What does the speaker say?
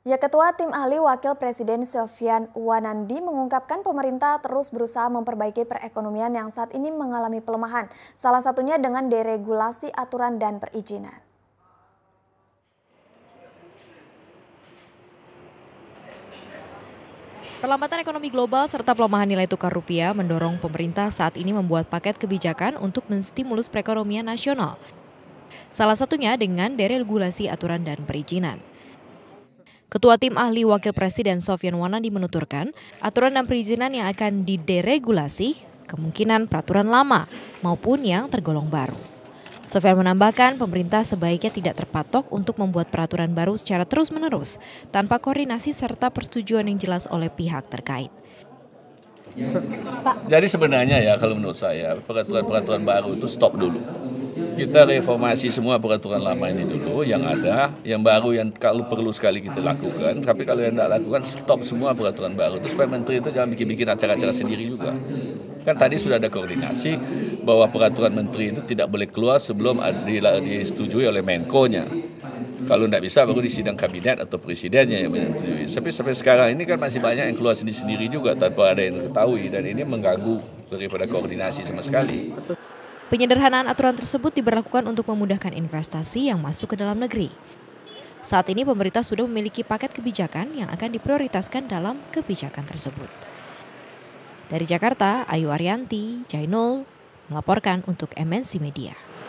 Ya, Ketua Tim Ahli Wakil Presiden Sofian Wanandi mengungkapkan pemerintah terus berusaha memperbaiki perekonomian yang saat ini mengalami pelemahan, salah satunya dengan deregulasi aturan dan perizinan. Perlambatan ekonomi global serta pelemahan nilai tukar rupiah mendorong pemerintah saat ini membuat paket kebijakan untuk menstimulus perekonomian nasional. Salah satunya dengan deregulasi aturan dan perizinan. Ketua Tim Ahli Wakil Presiden Sofian Wanandi menuturkan, aturan dan perizinan yang akan dideregulasi kemungkinan peraturan lama maupun yang tergolong baru. Sofian menambahkan, pemerintah sebaiknya tidak terpatok untuk membuat peraturan baru secara terus-menerus tanpa koordinasi serta persetujuan yang jelas oleh pihak terkait. Jadi sebenarnya ya kalau menurut saya peraturan-peraturan baru itu stop dulu kita reformasi semua peraturan lama ini dulu yang ada, yang baru yang kalau perlu sekali kita lakukan, tapi kalau yang tidak lakukan stop semua peraturan baru. Terus Pak menteri itu jangan bikin-bikin acara-acara sendiri juga. Kan tadi sudah ada koordinasi bahwa peraturan menteri itu tidak boleh keluar sebelum disetujui oleh Menko-nya. Kalau tidak bisa baru di sidang kabinet atau presidennya yang menyetujui. Tapi sampai sekarang ini kan masih banyak yang keluar sendiri-sendiri juga tanpa ada yang ketahui dan ini mengganggu daripada koordinasi sama sekali. Penyederhanaan aturan tersebut diberlakukan untuk memudahkan investasi yang masuk ke dalam negeri. Saat ini pemerintah sudah memiliki paket kebijakan yang akan diprioritaskan dalam kebijakan tersebut. Dari Jakarta, Ayu Arianti, Jainul, melaporkan untuk MNC Media.